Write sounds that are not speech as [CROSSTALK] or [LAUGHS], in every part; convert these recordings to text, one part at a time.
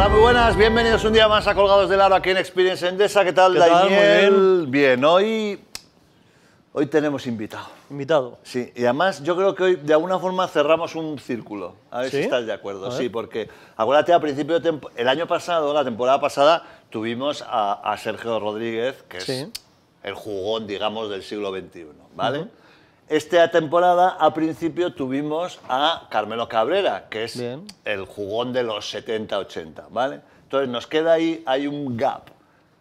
Hola, muy buenas. Bienvenidos un día más a Colgados del Aro aquí en Experience Endesa. ¿Qué tal, Daniel? Bien. hoy hoy tenemos invitado. Invitado. Sí, y además yo creo que hoy de alguna forma cerramos un círculo. A ver si estás de acuerdo. Sí, porque acuérdate, a principio de el año pasado, la temporada pasada, tuvimos a, Sergio Rodríguez, que es el jugón, digamos, del siglo XXI, ¿vale? Esta temporada, a principio, tuvimos a Carmelo Cabrera, que es el jugón de los 70-80, ¿vale? Entonces nos queda ahí, hay un gap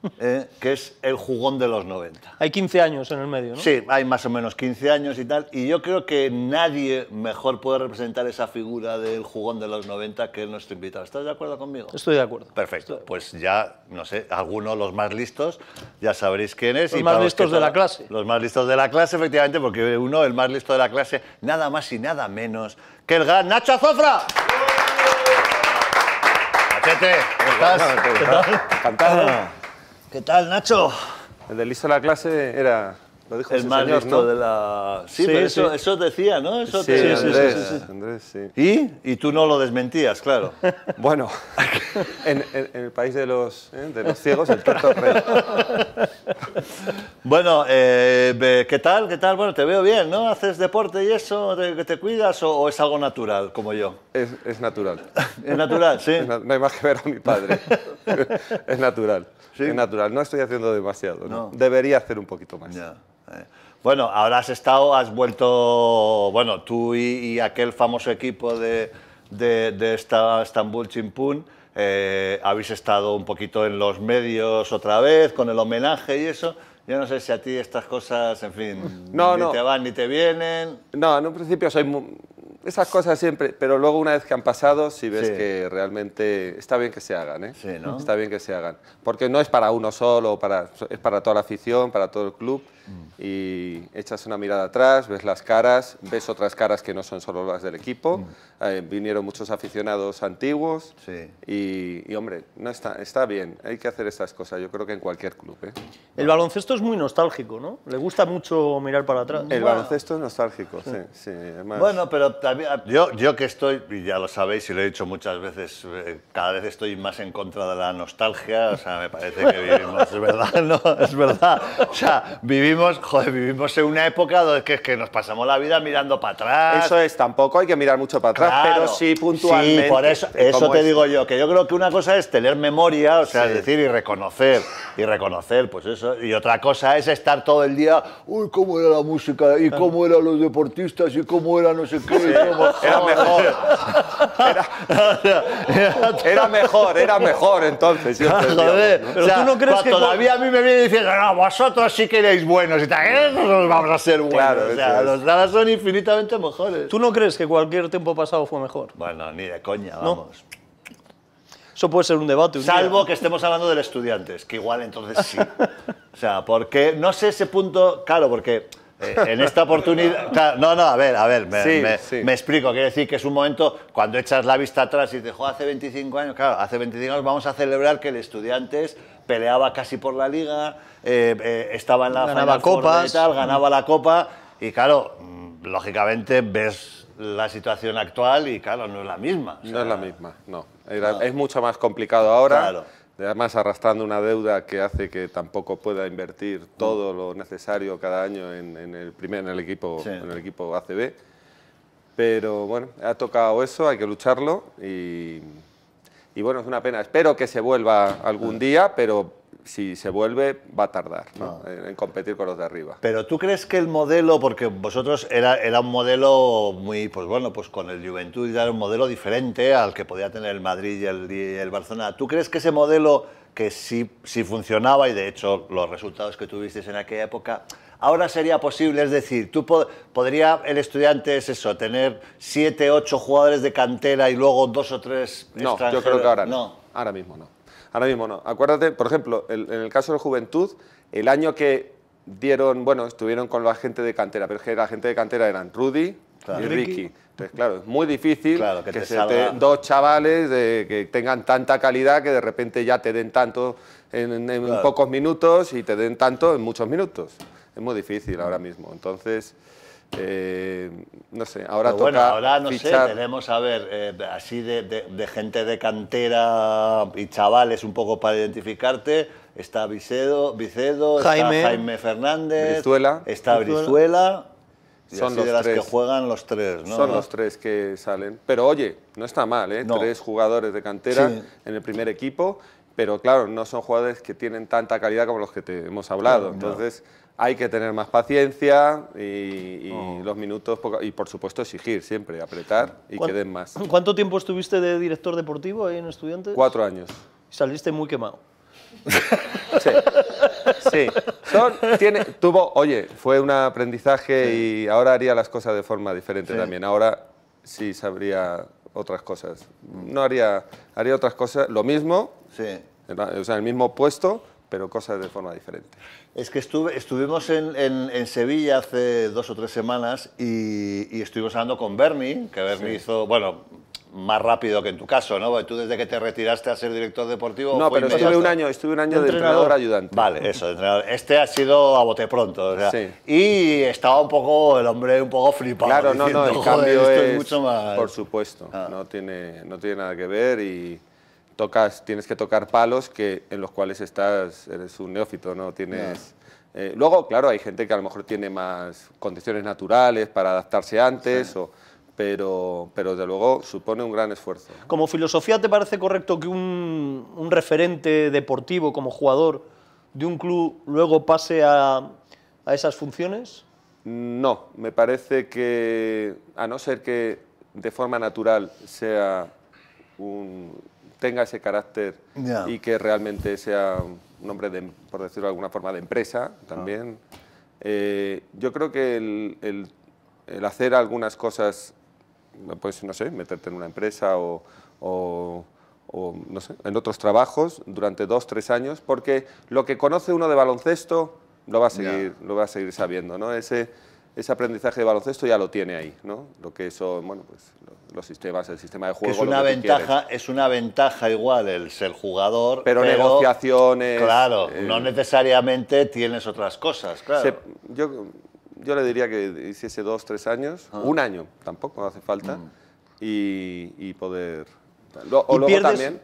[LAUGHS] ¿eh? que es el jugón de los 90. Hay 15 años en el medio, ¿no? Sí, hay más o menos 15 años y tal. Y yo creo que nadie mejor puede representar esa figura del jugón de los 90 que nuestro invitado. ¿Estás de acuerdo conmigo? Estoy de acuerdo. Perfecto. Pues ya, no sé, algunos los más listos, ya sabréis quién es. Los más listos de la clase. Los más listos de la clase, efectivamente, porque uno, el más listo de la clase, nada más y nada menos que el gran Nacho Azofra. ¿Qué tal? ¿Qué tal, Nacho? El de la clase era el más de la... Sí, eso, decía, ¿no? Eso sí, ¿Y? y tú no lo desmentías, claro. [LAUGHS] bueno, [LAUGHS] en, el país de los, ¿eh? ciegos, el tonto rey. [LAUGHS] bueno, eh, ¿qué tal? ¿Qué tal? Bueno, te veo bien, ¿no? ¿Haces deporte y eso? ¿Te, te cuidas o, es algo natural, como yo? Es, natural. ¿Es natural? Sí. no hay más que ver a mi padre. es natural. Es natural. No estoy haciendo demasiado, ¿no? Debería hacer un poquito más. Ya. Bueno, ahora has estado, has vuelto, bueno, tú y, aquel famoso equipo de, de, de esta, Estambul Chimpún, eh, habéis estado un poquito en los medios otra vez, con el homenaje y eso. Yo no sé si a ti estas cosas, en fin, no, ni te van ni te vienen. No, en un principio soy Esas cosas siempre, pero luego una vez que han pasado, si ves que realmente está bien que se hagan, ¿eh? Está bien que se hagan. Porque no es para uno solo, para, es para toda la afición, para todo el club. Mm. y echas una mirada atrás, ves las caras, ves otras caras que no son solo las del equipo. Mm. Eh, vinieron muchos aficionados antiguos sí. y, hombre, no está, está bien, hay que hacer estas cosas, yo creo que en cualquier club. ¿eh? El baloncesto es muy nostálgico, ¿no? Le gusta mucho mirar para atrás. El baloncesto es nostálgico, sí. bueno, pero también, yo, yo que estoy, y ya lo sabéis y lo he dicho muchas veces, eh, cada vez estoy más en contra de la nostalgia, o sea, me parece que vivimos, es verdad, [LAUGHS] no, es verdad, o sea, vivimos vivimos, joder, vivimos en una época donde es que nos pasamos la vida mirando para atrás. Eso es, tampoco hay que mirar mucho para atrás, pero sí puntualmente. Sí, por eso, eso te digo yo, que yo creo que una cosa es tener memoria, o sea, es decir, y reconocer, y reconocer, pues eso. Y otra cosa es estar todo el día, uy, cómo era la música, y ah. cómo eran los deportistas, y cómo era no sé qué, era mejor. [LAUGHS] Era, mejor, era mejor entonces. pero tú no crees que todavía a mí me viene diciendo, no, vosotros sí queréis bueno buenos y vamos a ser buenos. Claro, o los nada son infinitamente mejores. ¿Tú no crees que cualquier tiempo pasado fue mejor? Bueno, ni de coña, vamos. Eso puede ser un debate. Salvo que estemos hablando del estudiantes, que igual entonces sí. [LAUGHS] o sea, porque no sé ese punto, claro, porque eh, en esta oportunidad. [LAUGHS] no, no, a ver, a ver, me, explico. quiero decir que es un momento cuando echas la vista atrás y te dijo hace 25 años, claro, hace 25 años vamos a celebrar que el estudiante peleaba casi por la liga, eh, eh, estaba en la ganaba copas. ganaba mm. la copa y, claro, mm, lógicamente ves la situación actual y, claro, no es la misma. no es la misma, no. no. Es mucho más complicado ahora. Claro además arrastrando una deuda que hace que tampoco pueda invertir todo lo necesario cada año en, el, primer, en el equipo, en el equipo ACB. Pero bueno, ha tocado eso, hay que lucharlo y, y bueno, es una pena. Espero que se vuelva algún día, pero si se vuelve, va a tardar ah. en, competir con los de arriba. Pero tú crees que el modelo, porque vosotros era, era un modelo muy, pues bueno, pues con el Juventud era un modelo diferente al que podía tener el Madrid y el, Barcelona. ¿Tú crees que ese modelo que sí, funcionaba y de hecho los resultados que tuvisteis en aquella época, ahora sería posible, es decir, tú podría el estudiante es eso, tener siete, ocho jugadores de cantera y luego dos o tres. No, yo creo que ahora no. Ahora mismo no. Ahora mismo no. Acuérdate, por ejemplo, en el caso de la Juventud, el año que dieron, bueno, estuvieron con la gente de cantera, pero es que la gente de cantera eran Rudy y Ricky. Entonces, claro, es muy difícil que, dos chavales que tengan tanta calidad que de repente ya te den tanto en, pocos minutos y te den tanto en muchos minutos. Es muy difícil ahora mismo. Entonces... Eh, no sé, ahora toca Bueno, ahora no sé, tenemos, a ver, eh, así de, gente de cantera y chavales un poco para identificarte. Está Vicedo, Vicedo Jaime, está Jaime Fernández, está Brizuela. son los de las tres. que juegan los tres, ¿no? Son los tres que salen. Pero oye, no está mal, ¿eh? Tres jugadores de cantera en el primer equipo, pero claro, no son jugadores que tienen tanta calidad como los que te hemos hablado. Entonces, hay que tener más paciencia y, oh. los minutos, y por supuesto exigir siempre, apretar y que den más. ¿Cuánto tiempo estuviste de director deportivo ahí en Estudiantes? Cuatro años. Y saliste muy quemado. [LAUGHS] sí, sí. tiene, tuvo, oye, fue un aprendizaje y ahora haría las cosas de forma diferente también. Ahora sí sabría otras cosas. No haría, haría otras cosas, lo mismo, sí. o sea, el mismo puesto, pero cosas de forma diferente. Es que estuve, estuvimos en, en, en, Sevilla hace dos o tres semanas y, y estuvimos hablando con Bernie, que Bernie hizo, bueno, más rápido que en tu caso, ¿no? Tú desde que te retiraste a ser director deportivo... No, pero estuve un año, estuve un año de, entrenador? ayudante. Vale, eso, entrenador. Este ha sido a bote pronto, o sea, sí. Y estaba un poco, el hombre un poco flipado. Claro, diciendo, no, no, el cambio es, mucho más... Por supuesto, ah. no, tiene, no tiene nada que ver y tocas, tienes que tocar palos que, en los cuales estás, eres un neófito, no tienes... Eh, luego, claro, hay gente que a lo mejor tiene más condiciones naturales para adaptarse antes, pero, pero de luego supone un gran esfuerzo. Como filosofía, ¿te parece correcto que un, un referente deportivo como jugador de un club luego pase a, a esas funciones? No, me parece que, a no ser que de forma natural sea un, tenga ese carácter y que realmente sea un hombre, de, por decirlo de alguna forma, de empresa también. Ah. Eh, yo creo que el, hacer algunas cosas, pues no sé, meterte en una empresa o, no sé, en otros trabajos durante dos, tres años, porque lo que conoce uno de baloncesto lo va a seguir, va a seguir sabiendo, ¿no? Ese, ese aprendizaje de baloncesto ya lo tiene ahí, ¿no? Lo que son, bueno, pues los sistemas, el sistema de juego. Que es una ventaja, es una ventaja igual el ser jugador. Pero, negociaciones. Claro, eh, no necesariamente tienes otras cosas, claro. yo, le diría que hiciese dos, tres años, ah. un año tampoco, hace falta, mm. y, poder. o lo luego también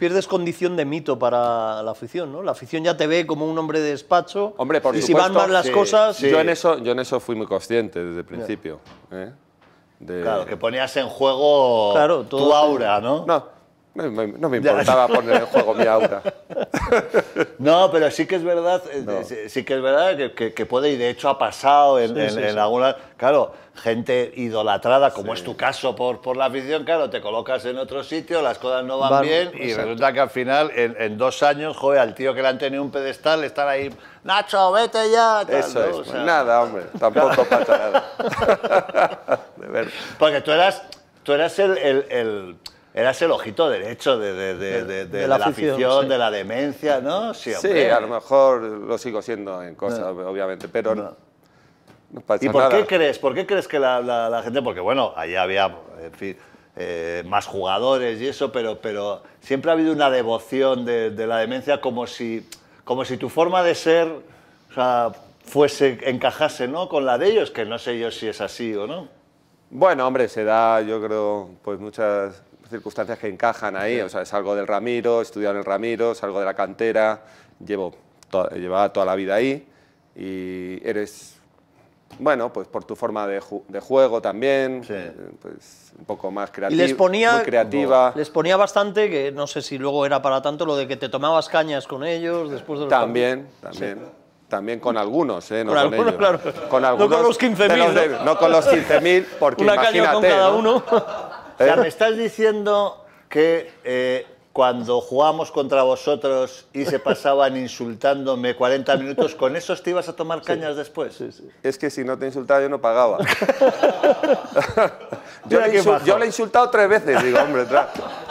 pierdes condición de mito para la afición, ¿no? La afición ya te ve como un hombre de despacho. Hombre, y si van mal las cosas. Yo en eh, eso, yo en eso fui muy consciente desde el principio. ¿eh? Claro, que ponías en juego tu aura, ¿no? No. No me importaba poner en juego mi aura. [LAUGHS] No, pero sí que es verdad, sí, que es verdad que, puede, y de hecho ha pasado en, en, en alguna. Claro, gente idolatrada, como es tu caso por, por la afición, claro, te colocas en otro sitio, las cosas no van, bien y resulta que al final, en, en, dos años, joder, al tío que le han tenido un pedestal, estar ahí, Nacho, vete ya. Tal, Eso es, nada, hombre, tampoco [LAUGHS] pasa nada. de Porque tú eras, tú eras el, el, eras el ojito derecho de, de, de, de la, afición, de la demencia, ¿no? Sí, a lo mejor lo sigo siendo en cosas, obviamente, pero no. ¿Y por qué crees? ¿Por qué crees que la, gente? Porque bueno, ahí había eh, más jugadores y eso, pero, pero siempre ha habido una devoción de, la demencia como si, como si tu forma de ser fuese, encajase ¿no? con la de ellos, que no sé yo si es así o no. Bueno, hombre, se da, yo creo, pues muchas circunstancias que encajan ahí. O sea, salgo del Ramiro, estudiado en el Ramiro, salgo de la cantera, llevo toda la vida ahí y eres bueno, pues por tu forma de, juego también, eh, pues un poco más creativa. Y les ponía, creativa. les ponía bastante, que no sé si luego era para tanto, lo de que te tomabas cañas con ellos después de los También, también. También con algunos, ¿eh? No con, algunos, Claro. Con algunos, no con los 15.000. ¿no? ¿no? con los 15.000, porque [LAUGHS] Una imagínate. Caña con cada uno. [LAUGHS] ¿Eh? O me estás diciendo que eh, cuando jugamos contra vosotros y se pasaban insultándome 40 minutos, ¿con eso, te ibas a tomar cañas después? Es que si no te insultaba yo no pagaba. [LAUGHS] yo, le he insultado tres veces, digo, hombre,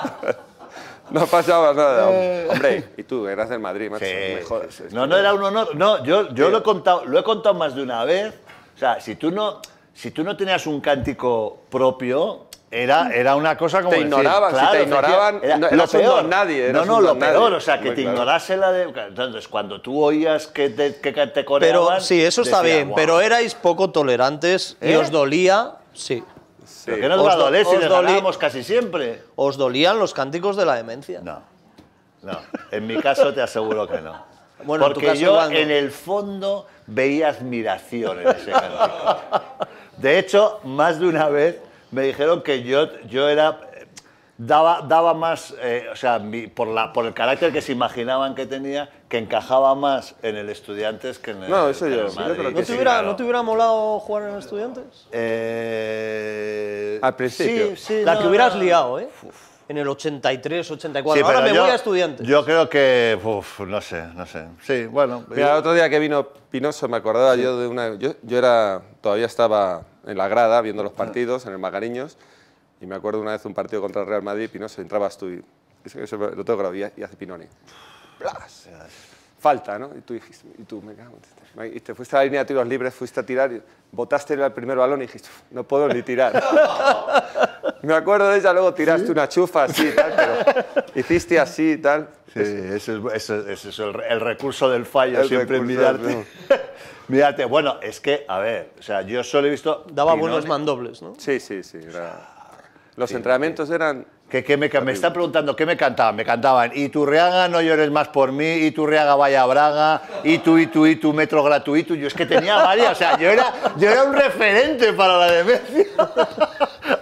[LAUGHS] No pasaba nada. Eh. Hombre, y tú, eras del Madrid, macho. no, no era un honor. No, yo, yo lo, he contado, lo he contado más de una vez. O sea, si tú no, si tú no tenías un cántico propio, era, era una cosa como. Te ignoraban, te ignoraban, no, lo peor. nadie. No, no, lo peor, o sea, que te ignorase la de. Entonces, cuando tú oías que te, que te coreaban. sí, eso está bien, pero erais poco tolerantes y ¿Eh? os dolía, sí. Sí. nos os casi siempre? ¿Os dolían los cánticos de la demencia? No, no. En mi caso te aseguro que no. [LAUGHS] Bueno, Porque en yo en el fondo veía admiración en ese cántico. De hecho, más de una vez me dijeron que yo, yo era daba, daba más, eh, o sea, por, la, por el carácter que se imaginaban que tenía, que encajaba más en el Estudiantes que en el. No, eso yo. creo que ¿No, te hubiera, ¿No te molado jugar en el Estudiantes? Eh, Al principio. Sí, sí. La que hubieras liado, ¿eh? En el 83, 84. Ahora me voy a Estudiantes. Yo creo que. Uf, no sé, no sé. Sí, bueno. Mira, el otro día que vino Pinoso me acordaba yo de una. yo era. Todavía estaba en la grada viendo los partidos, en el Magariños, y me acuerdo una vez un partido contra el Real Madrid, Pinoso, entrabas tú y eso, eso lo tengo grabado, y, hace Pinoni. Falta, ¿no? Y tú dijiste, y tú, me cago este Y te fuiste a la línea de tiros libres, fuiste a tirar, botaste el primer balón y dijiste, no puedo ni tirar. [LAUGHS] me acuerdo de ella, luego tiraste una chufa así, tal, pero hiciste así y tal. Sí, ese es, el, recurso del fallo, siempre mirarte. [LAUGHS] mirarte, bueno, es que, a ver, o sea, yo solo he visto... Daba buenos mandobles, ¿no? Sí, sí, sí. Los entrenamientos eran que, me, me, están preguntando qué me cantaban. Me cantaban «Y tu reaga no llores más por mí, «Y tu reaga vaya Braga, «Y y tú, tú, y tú, metro gratuito. Yo es que tenía varias, o sea, yo era, yo era un referente para la demencia.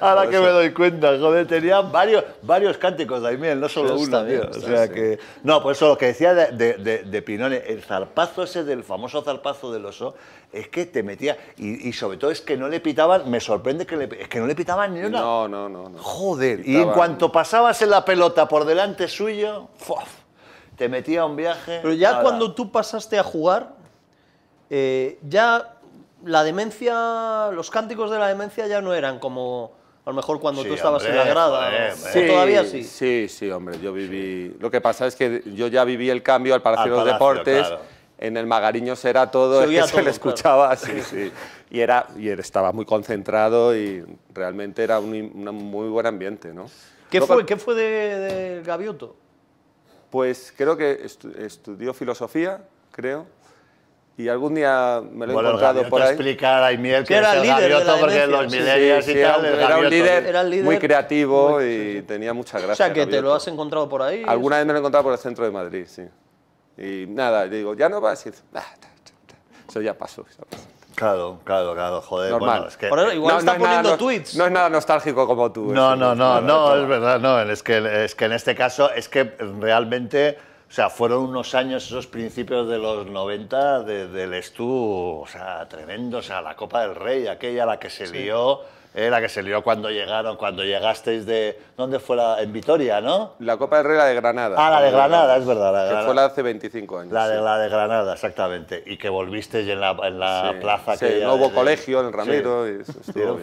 Ahora que me doy cuenta, joder, tenía varios, varios cánticos Daimiel, no solo uno, tío. O sea que... No, pues eso lo que decía de, de, Pinone, el zarpazo ese del famoso zarpazo del oso, es que te metía. Y, sobre todo es que no le pitaban, me sorprende que le, que no le pitaban ni una. No, no, no. Joder. Y en cuanto pasabas en la pelota por delante suyo, te metía un viaje. Pero ya cuando tú pasaste a jugar, eh, ya la demencia, los cánticos de la demencia ya no eran como a lo mejor cuando tú estabas en la grada. todavía sí? Sí, sí, hombre, yo viví... Lo que pasa es que yo ya viví el cambio al Palacio, de los Deportes. En el Magariño será todo, se, es que todo, se le escuchaba, así. sí, Y, era, y estaba muy concentrado y realmente era un, muy buen ambiente, ¿no? ¿Qué fue, ¿qué fue de, Gavioto? Pues creo que estudió filosofía, creo, y algún día me lo he encontrado por ahí. explicar a Imiel que, es era líder los y tal, era, un líder, muy creativo y tenía mucha gracia. O sea, que te lo has encontrado por ahí. Alguna vez me lo he encontrado por el centro de Madrid, sí. Y nada, digo, ya no vas y ah, eso ya pasó. Claro, claro, claro, joder. Bueno, es que... no, está poniendo tweets. No, es nada nostálgico como tú. No, no, no, no, es verdad, no. Es que, es que en este caso es que realmente o sea, fueron unos años, esos principios de los 90, de, del Estú, o sea, tremendo, o sea, la Copa del Rey, aquella, la que se lió, eh, la que se lió cuando llegaron, cuando llegasteis de... ¿Dónde fue la? En Vitoria, ¿no? La Copa del Rey, la de Granada. Ah, la de Granada, es verdad. La de fue la hace 25 años. La de, la de Granada, exactamente. Y que volvisteis en la, plaza que... Sí, no hubo colegio en el Ramiro. Y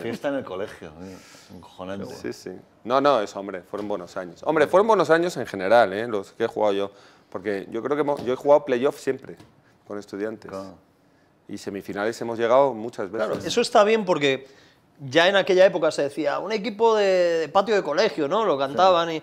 fiesta en el colegio, eh, encojonante. Sí, sí. No, no, eso, hombre, fueron buenos años. Hombre, fueron buenos años en general, ¿eh? los que he jugado yo. Porque yo creo que yo he jugado playoffs siempre con estudiantes. Y semifinales hemos llegado muchas veces. eso está bien porque ya en aquella época se decía un equipo de, patio de colegio, ¿no? Lo cantaban y...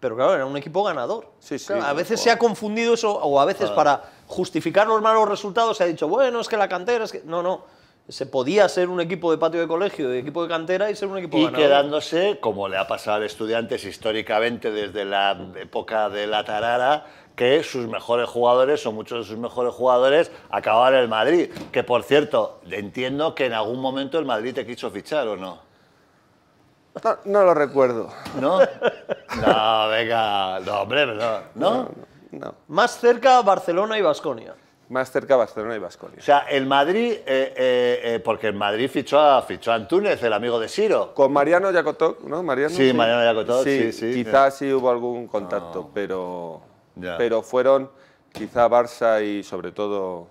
Pero claro, era un equipo ganador. Sí, sí, a veces se ha confundido eso, o a veces para justificar los malos resultados se ha dicho, bueno, es que la cantera, es que... No, no se podía ser un equipo de patio de colegio, de equipo de cantera y ser un equipo y quedándose, como le ha pasado a estudiantes históricamente desde la época de la tarara, que sus mejores jugadores o muchos de sus mejores jugadores acababan en el Madrid. Que por cierto, entiendo que en algún momento el Madrid te quiso fichar o no. No, lo recuerdo. ¿No? No, venga, no, hombre, ¿No? no, no. Más cerca Barcelona y Vasconia más cerca Barcelona y Vasconia. O sea, el Madrid, eh, eh, eh, porque el Madrid fichó a, fichó a el amigo de Siro. Con Mariano Yacotó, ¿no? sí, Mariano Yacotó, sí, Quizás sí hubo algún contacto, pero, pero fueron quizá Barça y sobre todo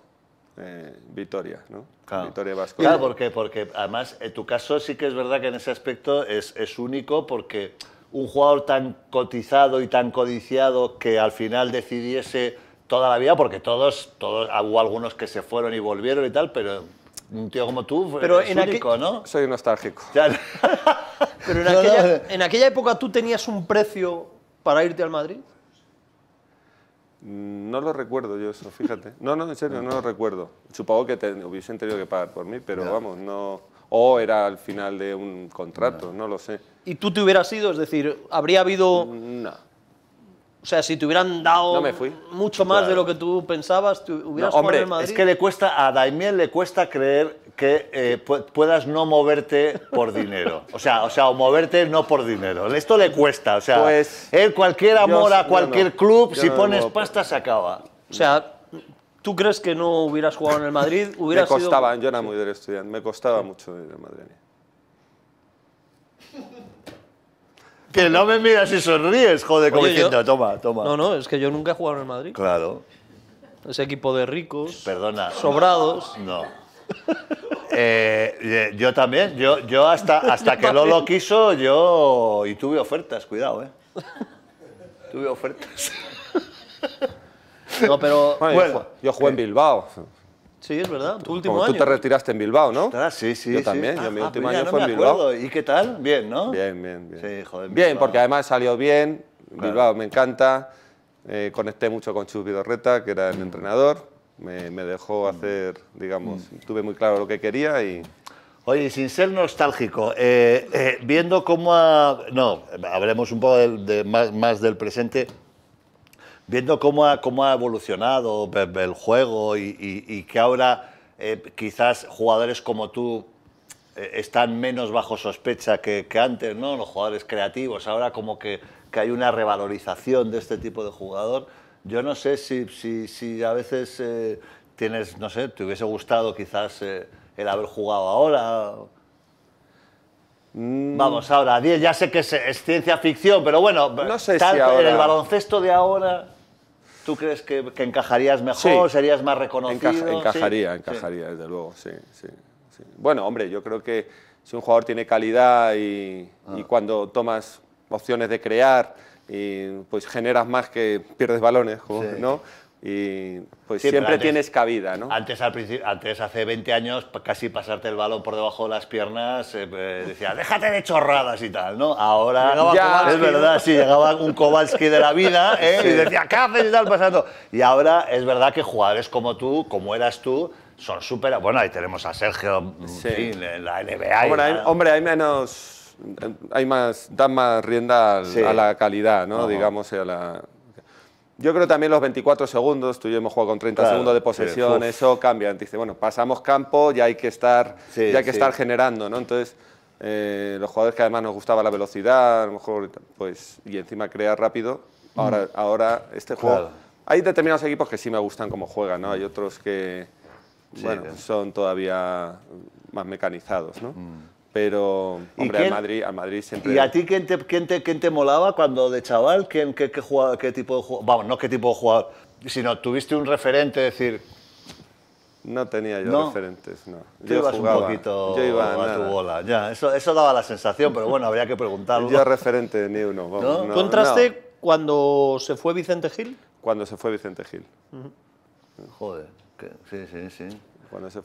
Vitoria, ¿no? Claro. Vitoria Vasco. Claro, porque, porque además en tu caso sí que es verdad que en ese aspecto es, es, único porque un jugador tan cotizado y tan codiciado que al final decidiese toda la vida, porque todos, todos, hubo algunos que se fueron y volvieron y tal, pero un tío como tú pero en único, ¿no? Soy nostálgico. [LAUGHS] pero en [LAUGHS] aquella, en aquella época tú tenías un precio para irte al Madrid. Mm, no lo recuerdo yo eso, fíjate. No, no, en serio, no lo recuerdo. Supongo que te, hubiesen tenido que pagar por mí, pero vamos, no... O era al final de un contrato, no. no lo sé. ¿Y tú te hubieras ido? Es decir, ¿habría habido...? Mm, no. O sea, si te hubieran dado mucho más de lo que tú pensabas, te hubieras hombre, jugado en Es que le cuesta, a Daimiel le cuesta creer que eh, puedas no moverte por dinero. O sea, o sea, o moverte no por dinero. Esto le cuesta. O sea, pues, cualquier amor a cualquier club, si pones pasta, se acaba. O sea, ¿tú crees que no hubieras jugado en el Madrid? me costaba, yo era muy del estudiante, me costaba mucho ir al Madrid. Que no me miras y sonríes, joder, como diciendo, toma, toma. No, no, es que yo nunca he jugado en el Madrid. Claro. Ese equipo de ricos, Perdona. sobrados. No. Eh, eh, yo también, yo, yo hasta, [LAUGHS] hasta que lo quiso, yo. Y tuve ofertas, cuidado, ¿eh? Tuve ofertas. No, pero Bueno, yo, jugué en eh, Bilbao. Sí, es verdad, tu último año. Tú te retiraste en Bilbao, ¿no? sí, sí. Yo también, yo ah, mi ah, último año fue en Bilbao. ¿Y qué tal? Bien, ¿no? Bien, bien, bien. Sí, joder, bien, porque además salió bien. Bilbao me encanta. Eh, conecté mucho con Chus que era el mm. entrenador. Me, dejó mm. hacer, digamos, mm. tuve muy claro lo que quería y, Oye, sin ser nostálgico, eh, eh, viendo cómo ha, No, hablemos un poco más, del presente, viendo cómo ha, cómo ha evolucionado el juego y, que ahora eh, quizás jugadores como tú eh, están menos bajo sospecha que, antes, ¿no? Los jugadores creativos, ahora como que, que, hay una revalorización de este tipo de jugador. Yo no sé si, si, a veces eh, tienes, no sé, te hubiese gustado quizás el haber jugado ahora. Mm. Vamos, ahora, 10, ya sé que es, ciencia ficción, pero bueno, no en el baloncesto de ahora... ¿Tú crees que, encajarías mejor? ¿Serías más reconocido? encajaría, encajaría, desde luego, sí, sí, Bueno, hombre, yo creo que si un jugador tiene calidad y, ah. cuando tomas opciones de crear, y pues generas más que pierdes balones, ¿no? y pues siempre tienes cabida, ¿no? Antes, al antes, hace 20 años, casi pasarte el balón por debajo de las piernas, eh, eh, decía, déjate de chorradas y tal, ¿no? Ahora, es verdad, sí, llegaba un Kowalski de la vida ¿eh? [LAUGHS] y decía, ¿qué haces y tal pasando? Y ahora es verdad que jugadores como tú, como eras tú, son súper... Bueno, ahí tenemos a Sergio en la NBA. Hombre, hay, menos... Hay más, dan más rienda a la calidad, ¿no? Digamos, a la, yo creo también los 24 segundos, tú y yo hemos jugado con 30 segundos de posesión, eso cambia. Dice, bueno, pasamos campo, ya hay que estar, ya hay que estar generando, ¿no? Entonces, eh, los jugadores que además nos gustaba la velocidad, a lo mejor, pues, y encima crea rápido, ahora, mm. ahora este juego... Hay determinados equipos que sí me gustan cómo juegan, ¿no? Hay otros que, bueno, son todavía más mecanizados, ¿no? Mm. Pero, hombre, al, Madrid, al Madrid siempre... ¿Y a ti quién te, quién te, te molaba cuando de chaval? ¿Quién, qué, qué, qué tipo de jugador? Vamos, no qué tipo de jugador, sino tuviste un referente, decir... No tenía yo referentes, no. yo ibas un poquito yo iba a tu bola, ya. Eso, eso daba la sensación, pero bueno, habría que preguntarlo. yo referente ni uno. Vamos, ¿No? cuando se fue Vicente Gil? Cuando se fue Vicente Gil. Joder, sí, sí, sí.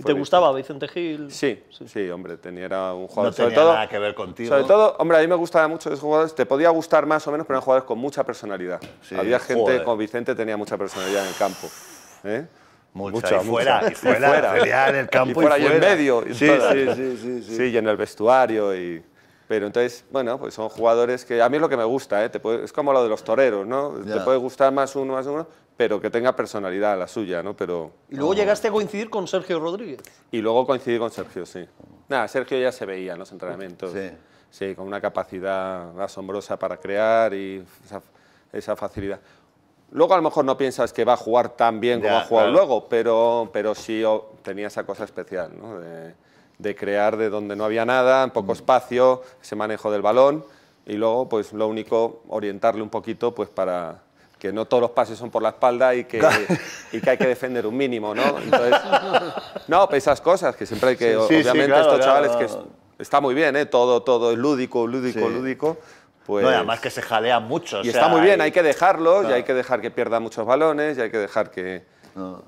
¿Te gustaba Vicente Gil? Sí, sí, hombre, tenía, un jugador... No tenía nada que ver contigo. Sobre todo, hombre, a mí me gustaba mucho esos jugadores, te podía gustar más o menos, pero eran jugadores con mucha personalidad. Había gente, con Vicente tenía mucha personalidad en el campo. ¿eh? Mucha, [LAUGHS] y fuera, y fuera, y en el campo y fuera, y, en medio. sí, sí, sí, sí, sí. y en el vestuario y... Pero entonces, bueno, pues son jugadores que a mí es lo que me gusta, ¿eh? es como lo de los toreros, ¿no? Te puede gustar más uno, más uno, pero que tenga personalidad la suya, ¿no? Pero, y luego llegaste a coincidir con Sergio Rodríguez. Y luego coincidí con Sergio, sí. Nada, Sergio ya se veía en los entrenamientos. Sí. sí con una capacidad asombrosa para crear y esa, facilidad. Luego a lo mejor no piensas que va a jugar tan bien como ha jugado luego, pero, pero sí tenía esa cosa especial, ¿no? De, crear de donde no había nada, en poco mm. espacio, ese manejo del balón y luego pues lo único orientarle un poquito pues para que no todos los pases son por la espalda y que, y que hay que defender un mínimo, ¿no? no, pues esas cosas que siempre hay que, obviamente, estos chavales que está muy bien, ¿eh? Todo, todo es lúdico, lúdico, lúdico. Pues... No, además que se jalea mucho. Y está muy bien, hay, que dejarlo y hay que dejar que pierda muchos balones, y hay que dejar que...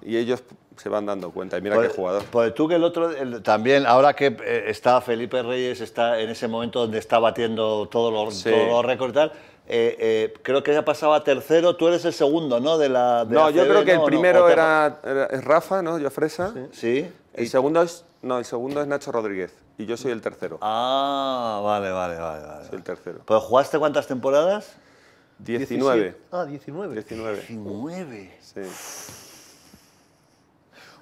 Y ellos se van dando cuenta. Y mira pues, qué jugador. Pues tú que el otro, también, ahora que eh, está Felipe Reyes, está en ese momento donde está batiendo todos los, todos los récords y tal, eh, eh, creo que ya pasaba tercero, tú eres el segundo, ¿no? De la, no, yo creo que el primero era, Rafa, ¿no? Yo Fresa. Sí. El segundo es, no, el segundo es Nacho Rodríguez y yo soy el tercero. Ah, vale, vale, vale. Soy el tercero. ¿Pero jugaste cuántas temporadas? 19. Ah, diecinueve. 19. 19. Sí.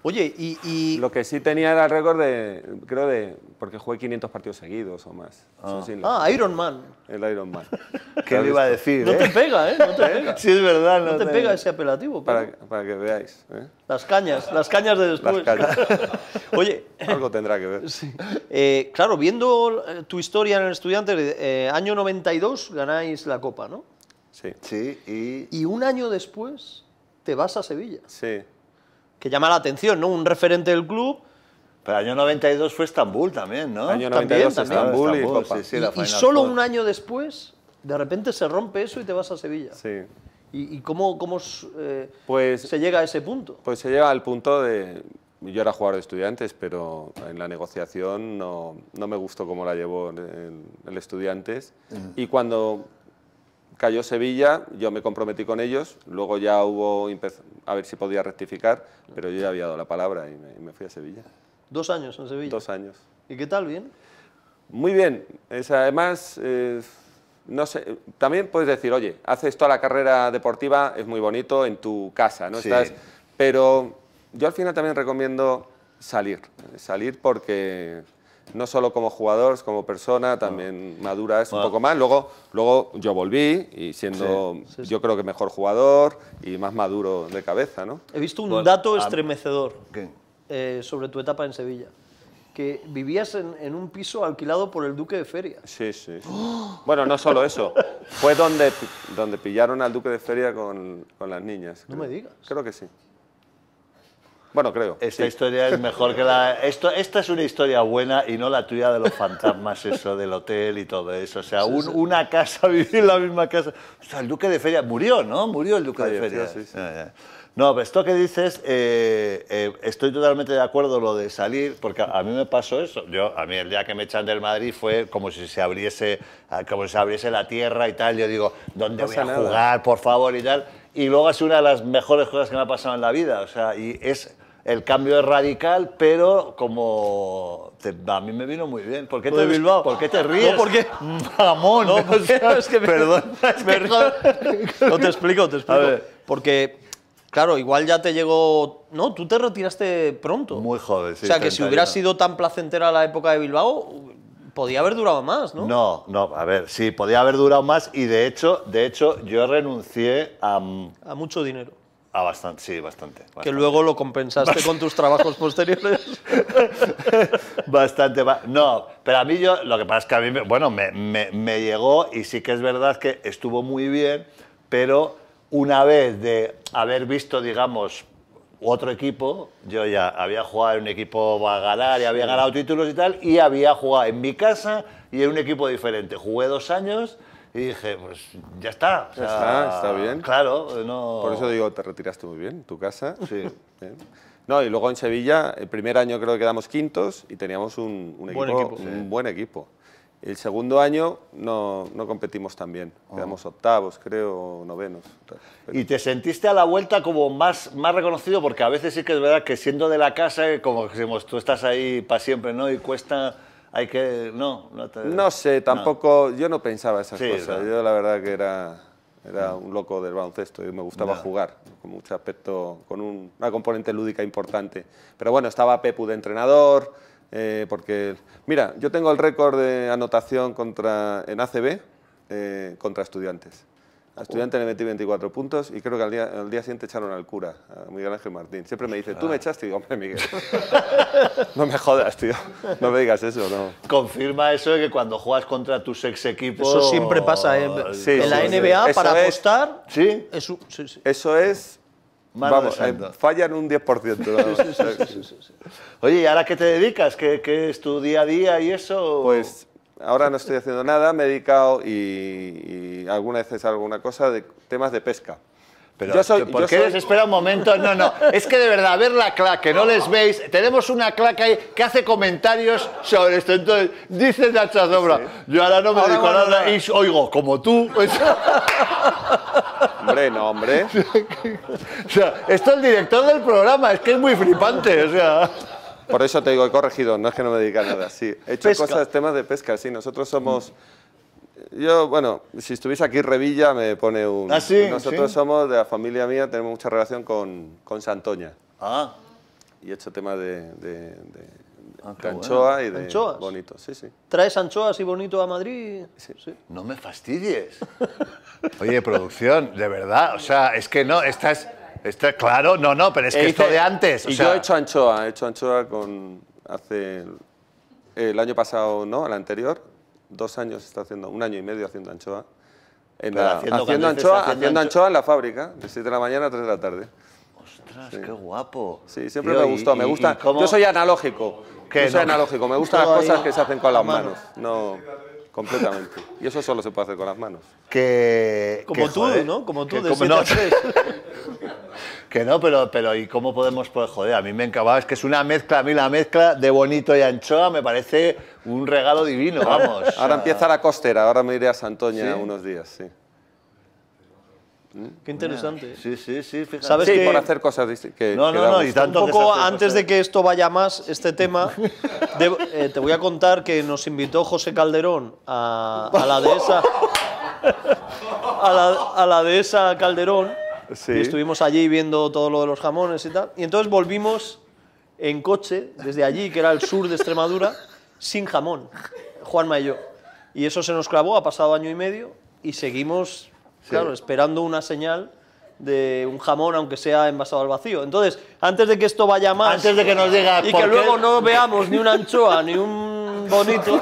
Oye, y, Lo que sí tenía era el récord de, creo de, porque jugué 500 partidos seguidos o más. Ah. ah, Iron Man. El Iron Man. [LAUGHS] ¿Qué iba a decir? No eh? te pega, ¿eh? ¿Eh? sí, es verdad. No, no te, pega ese apelativo. Para, para que veáis. ¿eh? Las cañas, las cañas de después. [LAUGHS] Oye... [LAUGHS] Algo tendrá que ver. claro, viendo tu historia en el estudiante, año 92 ganáis la Copa, ¿no? Sí. Sí, y... Y un año después te vas a Sevilla. Sí que llama la atención, ¿no? Un referente del club. Pero el año 92 fue Estambul también, ¿no? año 92 también, Estambul, Estambul, y, Copa. y, solo un año después, de repente se rompe eso y te vas a Sevilla. Sí. ¿Y, cómo, cómo eh, pues, se llega a ese punto? Pues se llega al punto de... Yo era jugador de estudiantes, pero en la negociación no, no me gustó cómo la llevó el, estudiantes. Y cuando cayó Sevilla, yo me comprometí con ellos, luego ya hubo, a ver si podía rectificar, pero yo ya había dado la palabra y me, fui a Sevilla. ¿Dos años en Sevilla? Dos años. ¿Y qué tal? ¿Bien? Muy bien. Es, además, eh, no sé, también puedes decir, oye, haces toda la carrera deportiva, es muy bonito en tu casa, ¿no? Sí. pero yo al final también recomiendo salir, salir porque no solo como jugador, como persona, ah. también maduras es un ah. poco más. Luego, luego yo volví y siendo yo creo que mejor jugador y más maduro de cabeza. ¿no? He visto un dato estremecedor eh, sobre tu etapa en Sevilla que vivías en, un piso alquilado por el duque de Feria. Sí, sí. Bueno, no solo eso. Fue donde, donde pillaron al duque de Feria con, las niñas. No me digas. Creo que sí. Bueno, creo. Esta historia es mejor que la... Esto, esta es una historia buena y no la tuya de los fantasmas, eso, del hotel y todo eso. O sea, una casa, [LAUGHS] vivir en la misma casa. O sea, el duque de Feria murió, ¿no? Murió el duque de Feria. Sí, no, pero esto que dices, eh, eh, estoy totalmente de acuerdo lo de salir, porque a, mí me pasó eso. Yo, a mí el día que me echan del Madrid fue como si se abriese, ah, como si se abriese la tierra y tal. Yo digo, ¿dónde voy a jugar, por favor, y tal? Y luego es una de las mejores cosas que me ha pasado en la vida. O sea, y es el cambio es radical, pero como a mí me vino muy bien. ¿Por qué te, pues, Bilbao? ¿Por te ríes? No, porque... Mamón. No, Perdón. no, te explico, te explico. Porque, claro, igual ya te llegó... No, tú te retiraste pronto. Muy joven, sí. O sea, que si hubiera sido tan placentera la época de Bilbao, podía haber durado más, ¿no? No, no, a ver, sí, podía haber durado más y de hecho, de hecho yo renuncié a... A mucho dinero. Ah, bastante, sí, bastante, Que luego lo compensaste con tus trabajos [LAUGHS] posteriores. bastante, no, pero a mí yo, lo que pasa es que a mí, bueno, me, me, me llegó y sí que es verdad que estuvo muy bien, pero una vez de haber visto, digamos, otro equipo, yo ya había jugado en un equipo a ganar y había ganado títulos y tal, y había jugado en mi casa y en un equipo diferente. Jugué dos años y dije, pues ya está. O está, está bien. Claro, no... Por eso digo, te retiraste muy bien, tu casa. Sí. [LAUGHS] No, y luego en Sevilla, el primer año creo que quedamos quintos y teníamos un, buen equipo, un buen equipo. El segundo año no, no competimos tan bien, oh. quedamos octavos, creo, novenos. ¿Y te sentiste a la vuelta como más, más reconocido? Porque a veces sí que es verdad que siendo de la casa, eh, como que tú estás ahí para siempre, ¿no? Y cuesta hay que... No, no, sé, tampoco... Yo no pensaba esas cosas. Yo la verdad que era, un loco del baloncesto y me gustaba jugar con mucho aspecto, con una componente lúdica importante. Pero bueno, estaba Pepu de entrenador, eh, porque... Mira, yo tengo el récord de anotación contra, en ACB eh, contra estudiantes. A estudiante le metí 24 puntos y creo que al día, día siguiente echaron al cura, a Miguel Ángel Martín. Siempre me dice, ¿tú me echaste? Y digo, hombre, Miguel, [LAUGHS] no me jodas, tío. No me digas eso, no. Confirma eso de que cuando juegas contra tus ex equipos... Eso siempre pasa. ¿eh? en la NBA, para apostar... ¿Sí? Eso, es... Vamos, eh, fallan un 10%. Oye, ¿y ahora qué te dedicas? ¿Qué, ¿Qué es tu día a día y eso? Pues ahora no estoy haciendo nada, me he dedicado y, alguna vez es alguna cosa de temas de pesca. Pero, yo ¿por qué espera un momento? No, no. Es que de verdad, ver la claque, no les veis. Tenemos una claque ahí que hace comentarios sobre esto. Entonces, dice Nacho chasobras. yo ahora no me dedico a nada y oigo, como tú. [LAUGHS] Hombre, no, hombre. [LAUGHS] o sea, esto es el director del programa, es que es muy flipante, o sea. Por eso te digo, he corregido, no es que no me diga nada. Sí, he hecho cosas, temas de pesca, sí. Nosotros somos... Yo, bueno, si estuviese aquí Revilla me pone un... ¿Ah, sí? Nosotros somos, de la familia mía, tenemos mucha relación con, con Santoña. Ah. Y he hecho temas de, de, ah, anchoa y de bonito, sí, sí. ¿Traes anchoas y bonito a Madrid? Sí. sí. No me fastidies. [LAUGHS] Oye, producción, de verdad, o sea, es que no, estás... Este, claro, no, no, pero es eh, que esto de antes. y yo he hecho anchoa, he hecho anchoa con hace el año pasado, no, el anterior, dos años está haciendo, un año y medio haciendo anchoa. haciendo, anchoa, haciendo, anchoa en la fábrica, de 7 de la mañana a 3 de la tarde. ¡Ostras, qué guapo! Sí, siempre me gustó, me gusta. Yo soy analógico. Yo soy analógico, me gustan las cosas que se hacen con las manos. No. Completamente. Y eso solo se puede hacer con las manos. Que, como tú, ¿no? Como tú, que, de [LAUGHS] que no, pero, pero ¿y cómo podemos? poder joder, a mí me encaba Es que es una mezcla, a mí la mezcla de bonito y anchoa me parece un regalo divino, vamos. Ahora empieza la costera, ahora me iré a Santoña unos días, sí. ¿Eh? Qué pues interesante. ¿eh? Sí, sí, sí, fíjate. ¿Sabes sí, que... por hacer cosas que No, no, no, un poco antes de que esto vaya más, este tema, [LAUGHS] eh, te voy a contar que nos invitó José Calderón a, la dehesa... A la, a la dehesa Calderón. Y estuvimos allí viendo todo lo de los jamones y tal. Y entonces volvimos en coche desde allí, que era el sur de Extremadura, sin jamón, Juanma y yo. Y eso se nos clavó, ha pasado año y medio y seguimos claro, esperando una señal de un jamón, aunque sea envasado al vacío. Entonces, antes de que esto vaya más... Antes de que nos diga... Y que luego no veamos ni una anchoa, ni un bonito...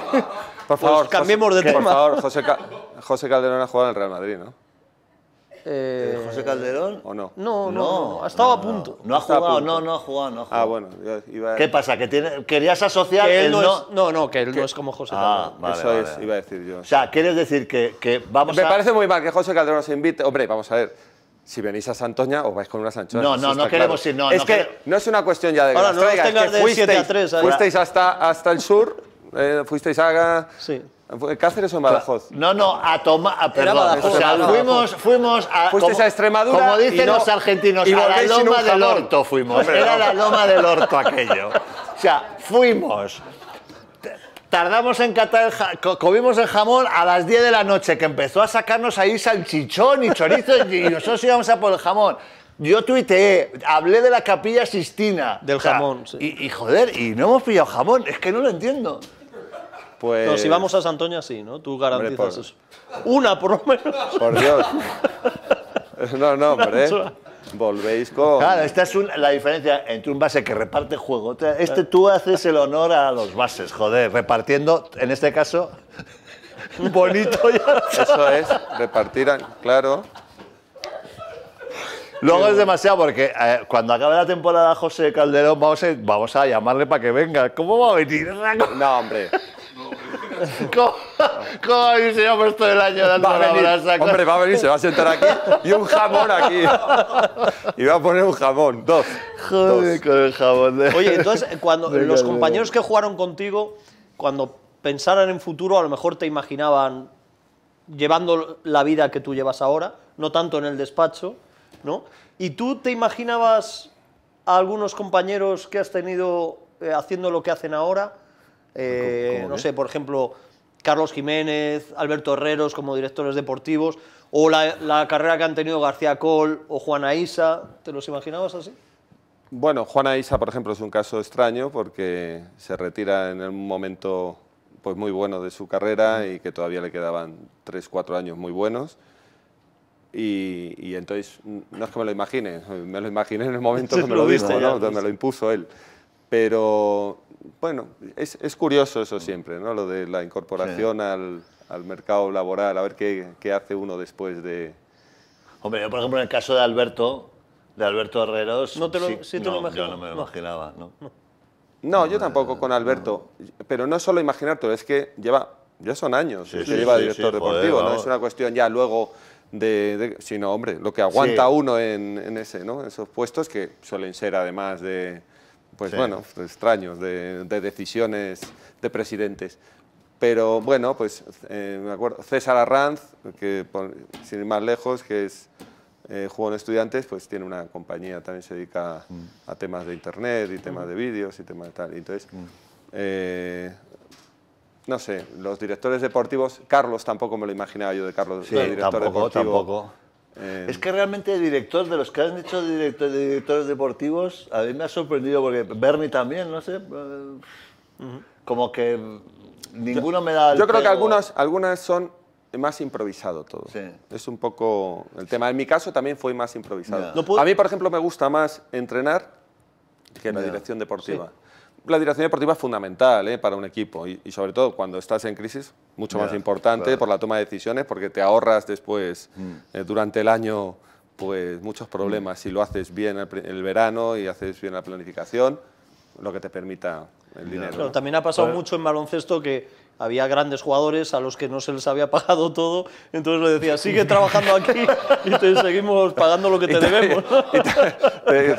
Por favor, pues cambiemos de tema. Por favor, José, José Calderón ha jugado en el Real Madrid, ¿no? Eh, ¿José Calderón? ¿O no? No, no, no, no. ha estado no, a punto. No, ha jugado, no, no ha jugado, no ha ah, jugado. Ah, bueno, iba a... ¿Qué pasa? ¿Que tiene, querías asociar que él, no, es, no, no, que él que... no es como José ah, Calderón. Vale, Eso vale, es, iba a decir yo. O sea, ¿quieres decir que, que vamos Me a... Me parece muy mal que José Calderón se invite. Hombre, vamos a ver. Si venís a Santoña, os vais con unas anchoas. No, no, no queremos claro. ir. No, es no que no es una cuestión ya de. Ahora, no traigas, es que de fuisteis, a 3, fuisteis hasta, hasta el sur eh, fuisteis a Sí. ¿Cáceres o en Badajoz? No, no, a tomar. Perdón. o sea, fuimos, fuimos a. Fuisteis a Extremadura. Como dicen los argentinos, a la Loma del Orto fuimos. Era la Loma del Orto aquello. O sea, fuimos. Tardamos en catar comimos el jamón a las 10 de la noche, que empezó a sacarnos ahí salchichón y chorizo, y nosotros íbamos a por el jamón. Yo tuiteé, hablé de la capilla Sistina. Del jamón, sí. Y, y, joder, y no hemos pillado jamón, es que no lo entiendo. Pues... si vamos a Santoña, sí, ¿no? Tú garantizas eso. Una, por lo menos. Por Dios. [LAUGHS] No, no, hombre. Volvéis con. Claro, esta es la diferencia entre un base que reparte juego. Este tú haces el honor a los bases, joder, repartiendo, en este caso, [LAUGHS] bonito ya. Eso es, repartir, claro. Luego es demasiado porque eh, cuando acabe la temporada José Calderón vamos a, vamos a llamarle para que venga. ¿Cómo va a venir? No, hombre. [LAUGHS] ¿Cómo, ¿Cómo habéis ido por todo el año dando a Hombre, va a venir, se va a sentar aquí y un jamón aquí. [LAUGHS] Y va a poner un jamón, dos. Joder, con el jamón. Oye, entonces, cuando [LAUGHS] los compañeros que jugaron contigo, cuando pensaran en futuro, a lo mejor te imaginaban llevando la vida que tú llevas ahora, no tanto en el despacho, ¿no? ¿Y tú te imaginabas a algunos compañeros que has tenido eh, haciendo lo que hacen ahora? Eh, no sé, por ejemplo, Carlos Jiménez, Alberto Herreros como directores deportivos, o la, carrera que han tenido García Col o Juana Isa, ¿te los imaginabas así? Bueno, Juana Isa, por ejemplo, es un caso extraño porque se retira en un momento pues, muy bueno de su carrera y que todavía le quedaban 3, 4 años muy buenos. Y, entonces, no es que me lo imagine, me lo imaginé en el momento donde lo, donde me lo impuso él. Pero bueno, es, es, curioso eso mm. siempre, ¿no? Lo de la incorporación al, al, mercado laboral, a ver qué, qué, hace uno después de... Hombre, yo por ejemplo en el caso de Alberto, de Alberto Herreros... No te lo, sí, no, imaginaba. Yo no me lo imaginaba, ¿no? No, yo tampoco con Alberto, pero no solo imaginarte, es que lleva... Ya son años que lleva director deportivo, no es una cuestión ya luego de, de, sino hombre, lo que aguanta uno en, en ese, ¿no? esos puestos que suelen ser además de, pues bueno, pues, extraños, de, decisiones de presidentes. Pero bueno, pues eh, me acuerdo, César Arranz, que sin ir más lejos, que es eh, de Estudiantes, pues tiene una compañía, también se dedica mm. a temas de internet y temas mm. de vídeos y temas de tal. entonces, mm. eh, no sé, los directores deportivos, Carlos tampoco me lo imaginaba yo de Carlos, sí, director tampoco, deportivo. Tampoco eh. Es que realmente el director, de los que han hecho directores deportivos, a mí me ha sorprendido porque Bernie también, no sé, eh, como que ninguno me da... yo creo que algunas, algunas son más improvisado todo. Es un poco el tema. En mi caso también fue más improvisado. a mí, por ejemplo, me gusta más entrenar que la dirección deportiva la dirección deportiva es fundamental eh, para un equipo y, sobre todo cuando estás en crisis, mucho más importante por la toma de decisiones porque te ahorras después, mm. eh, durante el año, pues muchos problemas. Mm. Si lo haces bien el, verano y haces bien la planificación, lo que te permita el dinero. También ha pasado pues mucho en baloncesto que había grandes jugadores a los que no se les había pagado todo, entonces le decía, sigue trabajando aquí y te seguimos pagando lo que te, debemos.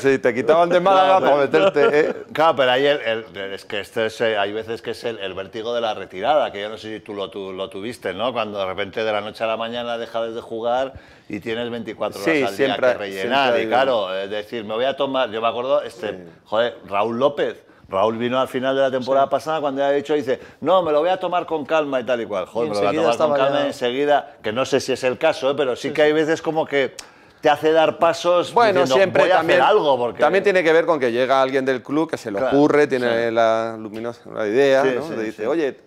Y te, quitaban de Málaga para meterte... ¿eh? Claro, pero es que este eh, hay veces que es el, vértigo de la retirada, que yo no sé si tú lo, tuviste, ¿no? Cuando de repente de la noche a la mañana dejas de jugar y tienes 24 horas al siempre, día que rellenar. Y claro, es decir, me voy a tomar... Yo me acuerdo, este, joder, Raúl López Raúl vino al final de la temporada pasada cuando ya ha dicho, dice, no, me lo voy a tomar con calma y tal y cual. Joder, me lo voy a tomar con calma enseguida, que no sé si es el caso, ¿eh? pero sí, que hay veces como que te hace dar pasos. Bueno, siempre voy también, hacer algo. Porque... También tiene que ver con que llega alguien del club que se le ocurre, tiene la luminosa la idea, ¿no? le dice, oye,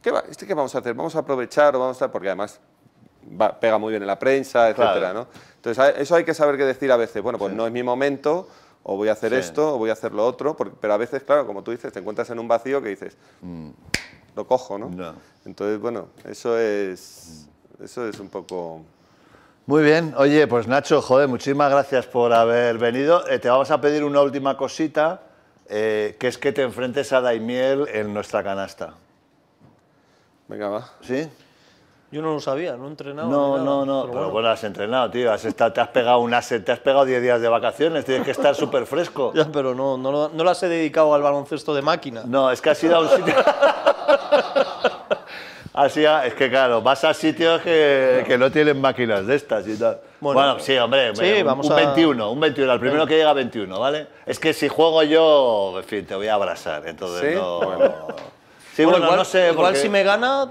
¿qué, va? ¿Este qué vamos a hacer? ¿Vamos a aprovechar o vamos a...? Porque además pega muy bien en la prensa, etcétera, Entonces, eso hay que saber qué decir a veces. Bueno, pues no es mi momento o voy a hacer esto, o voy a hacer lo otro, pero a veces, claro, como tú dices, te encuentras en un vacío que dices, mm. lo cojo, ¿no? Entonces, bueno, eso es, eso es un poco... Muy bien, oye, pues Nacho, joder, muchísimas gracias por haber venido. Eh, te vamos a pedir una última cosita, eh, que es que te enfrentes a Daimiel en nuestra canasta. Venga, va. ¿Sí? Yo no lo sabía, no he entrenado. No, no, no, pero, bueno. has entrenado, tío. te has pegado un te has pegado 10 días de vacaciones, tienes que estar súper fresco. [LAUGHS] ya, pero no, no, no las he dedicado al baloncesto de máquinas. No, es que has ido a un sitio. Así, [LAUGHS] es que claro, vas a sitios que, no. tienen máquinas de estas y tal. Bueno, sí, hombre, un, 21, un 21, el primero que llega 21, ¿vale? Es que si juego yo, en fin, te voy a abrazar, entonces no... Sí, bueno, no sé, igual si me gana,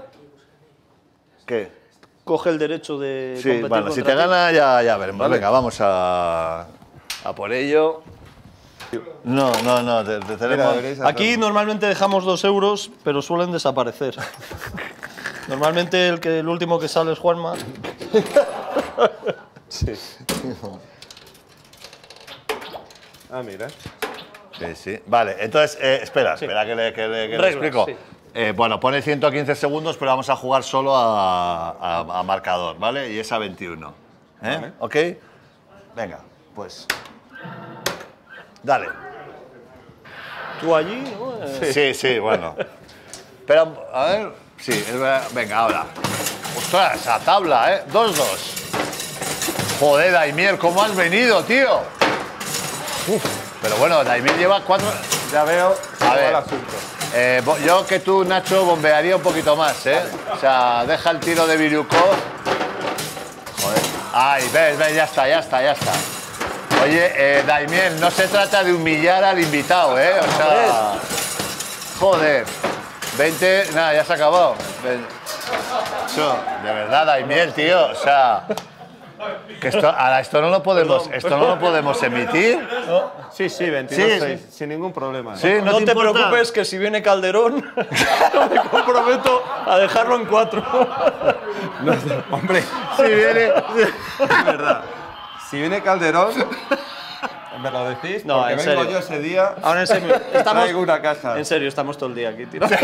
¿Qué? Coge el derecho de. Sí, bueno, si te gana ya, ya veremos. Venga, vamos a, a por ello. No, no, no, te, te Aquí normalmente dejamos dos euros, pero suelen desaparecer. [LAUGHS] normalmente el, que, el último que sale es Juanma. [LAUGHS] sí. Ah, mira. Sí, sí. Vale, entonces, eh, espera, espera que le, que explico. Eh, bueno, pone 115 segundos, pero vamos a jugar solo a, marcador, ¿vale? Y es a 21. ¿eh? ¿Ok? Venga, pues. Dale. Tú allí, ¿no? Sí, sí, bueno. Pero, a ver. Sí, Venga, ahora. Ostras, a tabla, ¿eh? Dos, dos. Joder, Daimiel, ¿cómo has venido, tío? Uf. Pero bueno, Daimiel lleva cuatro. Ya veo. A ver. asunto. Eh, yo que tú, Nacho, bombearía un poquito más, ¿eh? O sea, deja el tiro de Viruco. Joder. Ay, ves, ves, ya está, ya está, ya está. Oye, eh, Daimiel, no se trata de humillar al invitado, ¿eh? O sea. Joder. 20, nada, ya se ha acabado. de verdad, Daimiel, tío. O sea esto, ahora, esto no lo podemos, esto no lo podemos emitir. Sí, sí, 26, sin ningún problema. no, te, preocupes que si viene Calderón, [LAUGHS] me comprometo a dejarlo en cuatro. hombre, si viene... Es verdad. Si viene Calderón... ¿Me lo decís? No, Porque en vengo yo ese día. Ahora en serio. [LAUGHS] Estamos, una casa. En serio, estamos todo el día aquí tirados.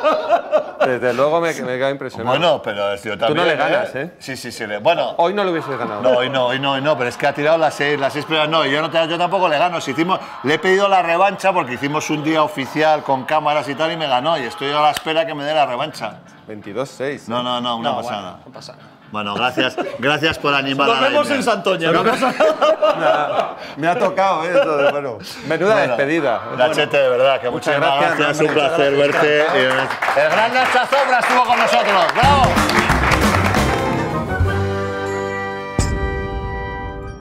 [LAUGHS] Desde luego me, me queda impresionado. Bueno, pero yo también. Tú no le ganas, ¿eh? ¿eh? Sí, sí, sí. Bueno. Hoy no lo hubiese ganado. No, hoy no, hoy no, Pero es que ha tirado las seis, las seis pero No, yo, tampoco le gano. Si hicimos, le he pedido la revancha porque hicimos un día oficial con cámaras y tal y me ganó. Y estoy a la espera que me dé la revancha. 22-6. No, ¿eh? no, no, una pasada. una pasada. Bueno, gracias, gracias por animar Nos a la vemos en Santoña. No, me ha tocado, ¿eh? bueno, menuda despedida. despedida. Nachete, de verdad, que muchas, gracias. gracias. gracias. Un placer verte. El gran Nacha Zobra estuvo con nosotros. ¡Bravo!